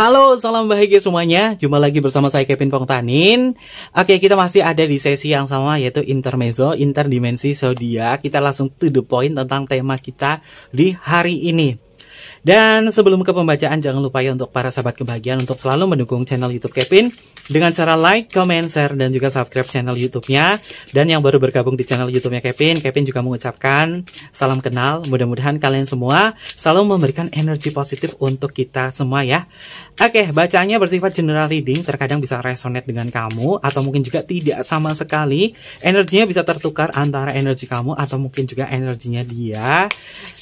Halo, salam bahagia semuanya. Jumpa lagi bersama saya Kevin Pongtanin. Oke, kita masih ada di sesi yang sama yaitu intermezzo, interdimensi zodiak. Kita langsung to the point tentang tema kita di hari ini. Dan sebelum ke pembacaan, jangan lupa ya untuk para sahabat kebahagiaan untuk selalu mendukung channel YouTube Kevin dengan cara like, comment, share, dan juga subscribe channel YouTube-nya. Dan yang baru bergabung di channel YouTube-nya Kevin, Kevin juga mengucapkan salam kenal. Mudah-mudahan kalian semua selalu memberikan energi positif untuk kita semua ya. Oke, bacanya bersifat general reading, terkadang bisa resonate dengan kamu, atau mungkin juga tidak sama sekali. Energinya bisa tertukar antara energi kamu atau mungkin juga energinya dia.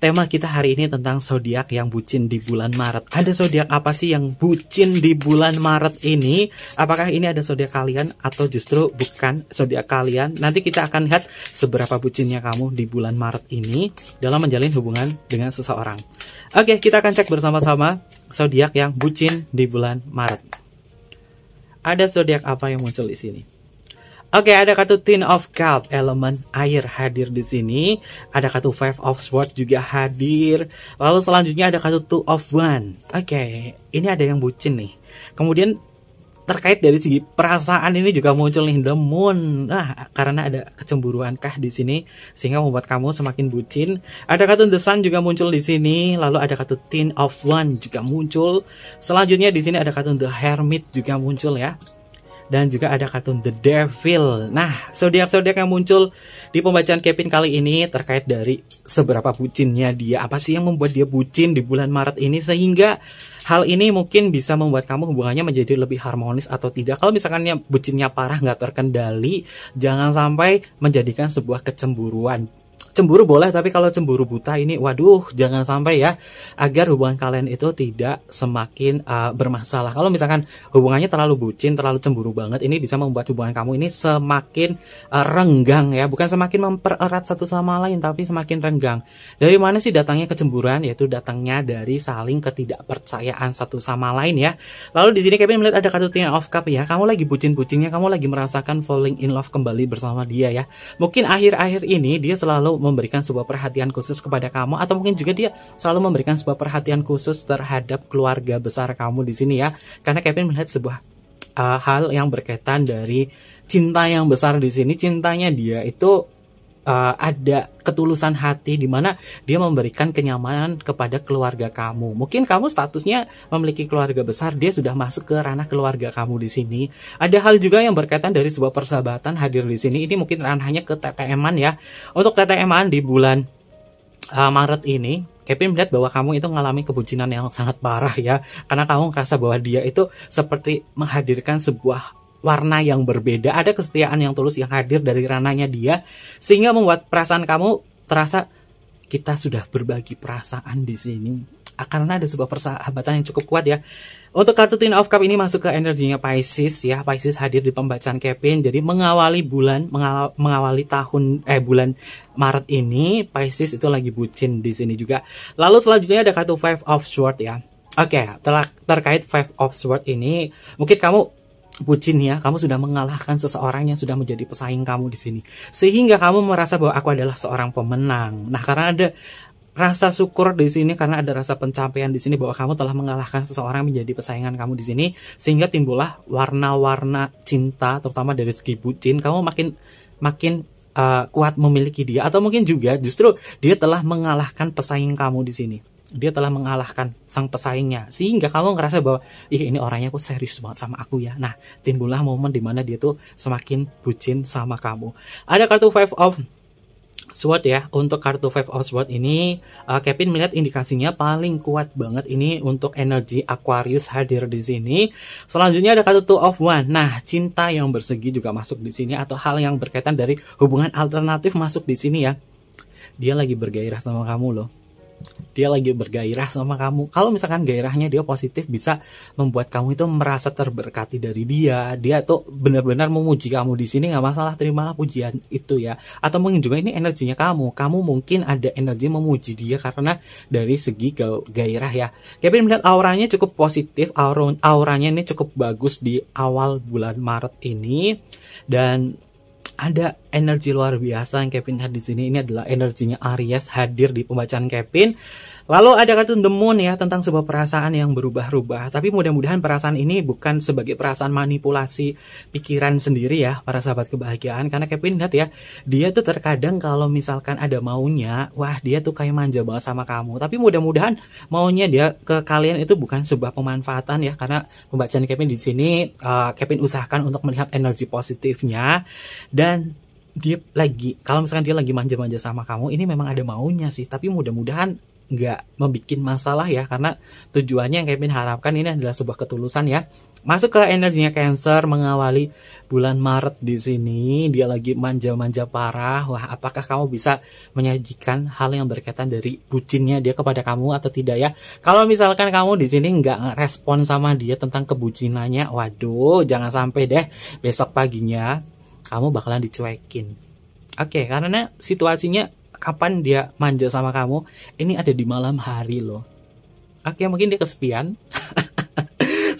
Tema kita hari ini tentang zodiak ya yang bucin di bulan Maret? Ada zodiak apa sih yang bucin di bulan Maret ini? Apakah ini ada zodiak kalian atau justru bukan zodiak kalian? Nanti kita akan lihat seberapa bucinnya kamu di bulan Maret ini dalam menjalin hubungan dengan seseorang. Oke, kita akan cek bersama-sama zodiak yang bucin di bulan Maret. Ada zodiak apa yang muncul di sini? Oke, okay, ada kartu Ten of Cup, elemen air hadir di sini. Ada kartu Five of Swords juga hadir. Lalu selanjutnya ada kartu Two of One. Oke, okay, ini ada yang bucin nih. Kemudian terkait dari segi perasaan ini juga muncul nih The Moon. Nah, karena ada kecemburuan kah di sini sehingga membuat kamu semakin bucin. Ada kartu The Sun juga muncul di sini, lalu ada kartu Tin of One juga muncul. Selanjutnya di sini ada kartu The Hermit juga muncul ya dan juga ada kartun The Devil. Nah, zodiak-zodiak yang muncul di pembacaan Kevin kali ini terkait dari seberapa bucinnya dia, apa sih yang membuat dia bucin di bulan Maret ini sehingga hal ini mungkin bisa membuat kamu hubungannya menjadi lebih harmonis atau tidak. Kalau misalkan bucinnya parah nggak terkendali, jangan sampai menjadikan sebuah kecemburuan cemburu boleh tapi kalau cemburu buta ini waduh jangan sampai ya agar hubungan kalian itu tidak semakin uh, bermasalah kalau misalkan hubungannya terlalu bucin terlalu cemburu banget ini bisa membuat hubungan kamu ini semakin uh, renggang ya bukan semakin mempererat satu sama lain tapi semakin renggang dari mana sih datangnya kecemburuan yaitu datangnya dari saling ketidakpercayaan satu sama lain ya lalu di sini Kevin melihat ada kartu Ten of Cup ya kamu lagi bucin-bucinnya kamu lagi merasakan falling in love kembali bersama dia ya mungkin akhir-akhir ini dia selalu memberikan sebuah perhatian khusus kepada kamu atau mungkin juga dia selalu memberikan sebuah perhatian khusus terhadap keluarga besar kamu di sini ya. Karena Kevin melihat sebuah uh, hal yang berkaitan dari cinta yang besar di sini, cintanya dia itu uh, ada ketulusan hati di mana dia memberikan kenyamanan kepada keluarga kamu. Mungkin kamu statusnya memiliki keluarga besar, dia sudah masuk ke ranah keluarga kamu di sini. Ada hal juga yang berkaitan dari sebuah persahabatan hadir di sini. Ini mungkin ranahnya ke TTM-an ya. Untuk TTM-an di bulan uh, Maret ini Kevin melihat bahwa kamu itu mengalami kebucinan yang sangat parah ya karena kamu merasa bahwa dia itu seperti menghadirkan sebuah warna yang berbeda, ada kesetiaan yang tulus yang hadir dari rananya dia sehingga membuat perasaan kamu terasa kita sudah berbagi perasaan di sini. Ah, karena ada sebuah persahabatan yang cukup kuat ya. Untuk kartu Twin of Cup ini masuk ke energinya Pisces ya. Pisces hadir di pembacaan Kevin. Jadi mengawali bulan, mengawali tahun eh bulan Maret ini Pisces itu lagi bucin di sini juga. Lalu selanjutnya ada kartu Five of Swords ya. Oke, okay, terkait Five of Swords ini mungkin kamu ya, kamu sudah mengalahkan seseorang yang sudah menjadi pesaing kamu di sini sehingga kamu merasa bahwa aku adalah seorang pemenang nah karena ada rasa syukur di sini karena ada rasa pencapaian di sini bahwa kamu telah mengalahkan seseorang menjadi pesaingan kamu di sini sehingga timbullah warna-warna cinta terutama dari segi bucin kamu makin makin uh, kuat memiliki dia atau mungkin juga justru dia telah mengalahkan pesaing kamu di sini dia telah mengalahkan sang pesaingnya sehingga kamu ngerasa bahwa ih ini orangnya kok serius banget sama aku ya nah timbullah momen dimana dia tuh semakin bucin sama kamu ada kartu five of Sword ya untuk kartu Five of Sword ini uh, Kevin melihat indikasinya paling kuat banget ini untuk energi Aquarius hadir di sini. Selanjutnya ada kartu Two of One. Nah, cinta yang bersegi juga masuk di sini atau hal yang berkaitan dari hubungan alternatif masuk di sini ya. Dia lagi bergairah sama kamu loh dia lagi bergairah sama kamu. Kalau misalkan gairahnya dia positif bisa membuat kamu itu merasa terberkati dari dia. Dia tuh benar-benar memuji kamu di sini nggak masalah terimalah pujian itu ya. Atau mungkin juga ini energinya kamu. Kamu mungkin ada energi memuji dia karena dari segi gairah ya. Kevin melihat auranya cukup positif. Aur auranya ini cukup bagus di awal bulan Maret ini dan ada energi luar biasa yang Kevin had di sini. Ini adalah energinya Aries hadir di pembacaan Kevin Lalu ada kartu The Moon ya tentang sebuah perasaan yang berubah-ubah. Tapi mudah-mudahan perasaan ini bukan sebagai perasaan manipulasi pikiran sendiri ya para sahabat kebahagiaan. Karena Kevin lihat ya, dia tuh terkadang kalau misalkan ada maunya, wah dia tuh kayak manja banget sama kamu. Tapi mudah-mudahan maunya dia ke kalian itu bukan sebuah pemanfaatan ya. Karena pembacaan Kevin di sini, uh, Kevin usahakan untuk melihat energi positifnya dan dia lagi kalau misalkan dia lagi manja-manja sama kamu ini memang ada maunya sih tapi mudah-mudahan nggak membuat masalah ya karena tujuannya yang Kevin harapkan ini adalah sebuah ketulusan ya masuk ke energinya Cancer mengawali bulan Maret di sini dia lagi manja-manja parah wah apakah kamu bisa menyajikan hal yang berkaitan dari bucinnya dia kepada kamu atau tidak ya kalau misalkan kamu di sini nggak respon sama dia tentang kebucinannya waduh jangan sampai deh besok paginya kamu bakalan dicuekin oke okay, karena situasinya kapan dia manja sama kamu ini ada di malam hari loh oke mungkin dia kesepian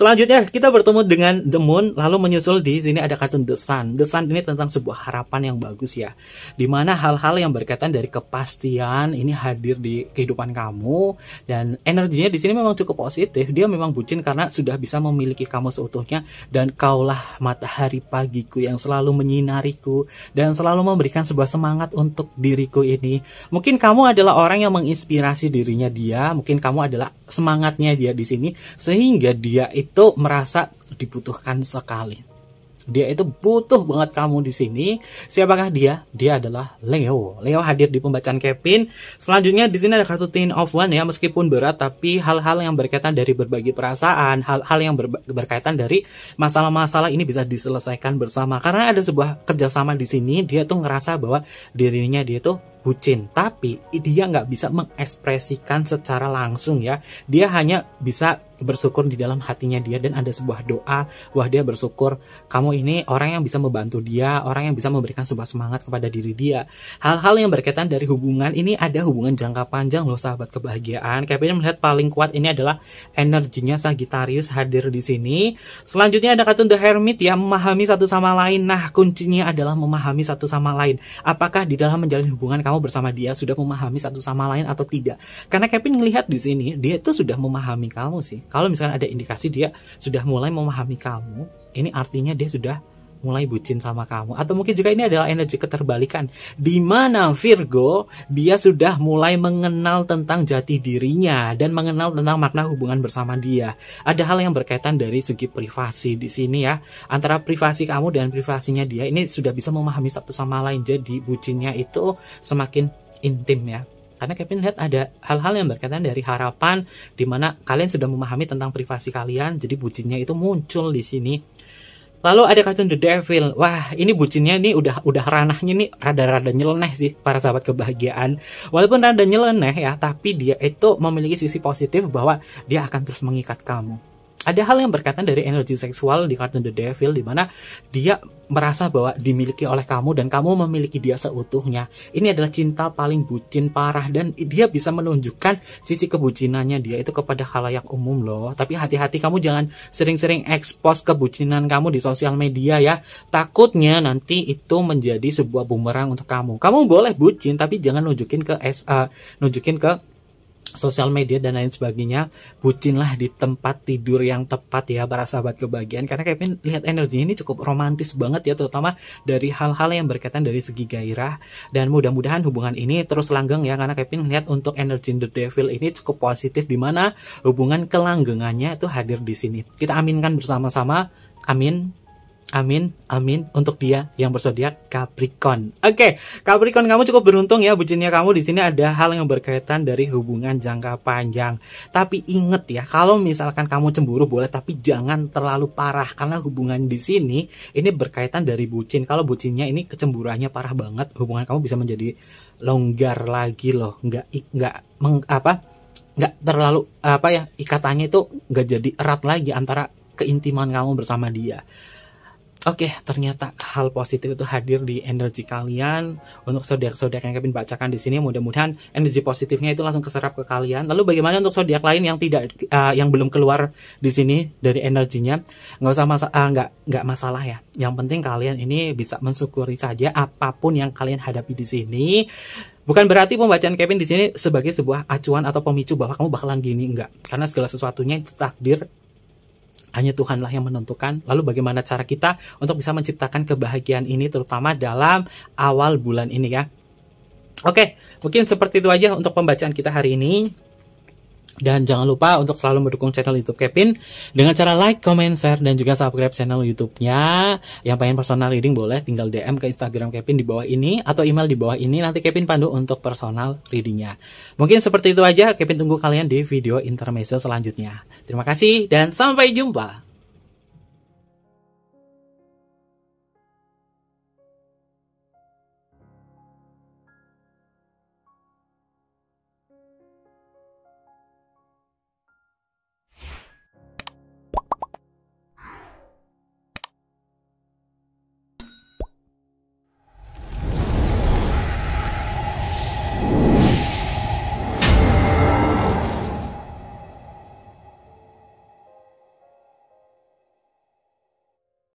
Selanjutnya kita bertemu dengan The Moon lalu menyusul di sini ada kartun The Sun. The Sun ini tentang sebuah harapan yang bagus ya. Dimana hal-hal yang berkaitan dari kepastian ini hadir di kehidupan kamu dan energinya di sini memang cukup positif. Dia memang bucin karena sudah bisa memiliki kamu seutuhnya dan kaulah matahari pagiku yang selalu menyinariku dan selalu memberikan sebuah semangat untuk diriku ini. Mungkin kamu adalah orang yang menginspirasi dirinya dia, mungkin kamu adalah semangatnya dia di sini sehingga dia itu merasa dibutuhkan sekali. Dia itu butuh banget kamu di sini. Siapakah dia? Dia adalah Leo. Leo hadir di pembacaan Kevin. Selanjutnya di sini ada kartu Ten of One ya, meskipun berat tapi hal-hal yang berkaitan dari berbagi perasaan, hal-hal yang berkaitan dari masalah-masalah ini bisa diselesaikan bersama. Karena ada sebuah kerjasama di sini, dia tuh ngerasa bahwa dirinya dia tuh bucin tapi dia nggak bisa mengekspresikan secara langsung ya dia hanya bisa bersyukur di dalam hatinya dia dan ada sebuah doa wah dia bersyukur kamu ini orang yang bisa membantu dia orang yang bisa memberikan sebuah semangat kepada diri dia hal-hal yang berkaitan dari hubungan ini ada hubungan jangka panjang loh sahabat kebahagiaan Kevin melihat paling kuat ini adalah energinya Sagittarius hadir di sini selanjutnya ada kartun The Hermit yang memahami satu sama lain nah kuncinya adalah memahami satu sama lain apakah di dalam menjalin hubungan kamu bersama dia sudah memahami satu sama lain atau tidak karena Kevin melihat di sini dia itu sudah memahami kamu sih kalau misalkan ada indikasi dia sudah mulai memahami kamu, ini artinya dia sudah mulai bucin sama kamu atau mungkin juga ini adalah energi keterbalikan di mana Virgo dia sudah mulai mengenal tentang jati dirinya dan mengenal tentang makna hubungan bersama dia ada hal yang berkaitan dari segi privasi di sini ya antara privasi kamu dan privasinya dia ini sudah bisa memahami satu sama lain jadi bucinnya itu semakin intim ya karena Kevin lihat ada hal-hal yang berkaitan dari harapan di mana kalian sudah memahami tentang privasi kalian, jadi bucinnya itu muncul di sini. Lalu ada kartun The Devil. Wah, ini bucinnya ini udah udah ranahnya nih rada-rada nyeleneh sih para sahabat kebahagiaan. Walaupun rada nyeleneh ya, tapi dia itu memiliki sisi positif bahwa dia akan terus mengikat kamu ada hal yang berkaitan dari energi seksual di kartun The Devil di mana dia merasa bahwa dimiliki oleh kamu dan kamu memiliki dia seutuhnya. Ini adalah cinta paling bucin parah dan dia bisa menunjukkan sisi kebucinannya dia itu kepada khalayak umum loh. Tapi hati-hati kamu jangan sering-sering expose kebucinan kamu di sosial media ya. Takutnya nanti itu menjadi sebuah bumerang untuk kamu. Kamu boleh bucin tapi jangan nunjukin ke uh, nunjukin ke sosial media dan lain sebagainya bucinlah di tempat tidur yang tepat ya para sahabat kebahagiaan karena Kevin lihat energi ini cukup romantis banget ya terutama dari hal-hal yang berkaitan dari segi gairah dan mudah-mudahan hubungan ini terus langgeng ya karena Kevin lihat untuk energi the devil ini cukup positif di mana hubungan kelanggengannya itu hadir di sini kita aminkan bersama-sama amin Amin, amin untuk dia yang bersodiak Capricorn. Oke, okay, Capricorn kamu cukup beruntung ya, bucinnya kamu di sini ada hal yang berkaitan dari hubungan jangka panjang. Tapi inget ya, kalau misalkan kamu cemburu boleh, tapi jangan terlalu parah karena hubungan di sini ini berkaitan dari bucin. Kalau bucinnya ini kecemburuannya parah banget, hubungan kamu bisa menjadi longgar lagi loh, nggak nggak meng, apa nggak terlalu apa ya ikatannya itu nggak jadi erat lagi antara keintiman kamu bersama dia. Oke, okay, ternyata hal positif itu hadir di energi kalian. Untuk zodiak-zodiak yang Kevin bacakan di sini, mudah-mudahan energi positifnya itu langsung keserap ke kalian. Lalu bagaimana untuk zodiak lain yang tidak, uh, yang belum keluar di sini dari energinya? Nggak usah masa, uh, nggak nggak masalah ya. Yang penting kalian ini bisa mensyukuri saja apapun yang kalian hadapi di sini. Bukan berarti pembacaan Kevin di sini sebagai sebuah acuan atau pemicu bahwa kamu bakalan gini enggak. Karena segala sesuatunya itu takdir hanya Tuhanlah yang menentukan. Lalu bagaimana cara kita untuk bisa menciptakan kebahagiaan ini terutama dalam awal bulan ini ya. Oke, mungkin seperti itu aja untuk pembacaan kita hari ini. Dan jangan lupa untuk selalu mendukung channel YouTube Kevin dengan cara like, comment, share, dan juga subscribe channel YouTube-nya. Yang pengen personal reading boleh tinggal DM ke Instagram Kevin di bawah ini atau email di bawah ini. Nanti Kevin pandu untuk personal readingnya. Mungkin seperti itu aja. Kevin tunggu kalian di video intermezzo selanjutnya. Terima kasih dan sampai jumpa.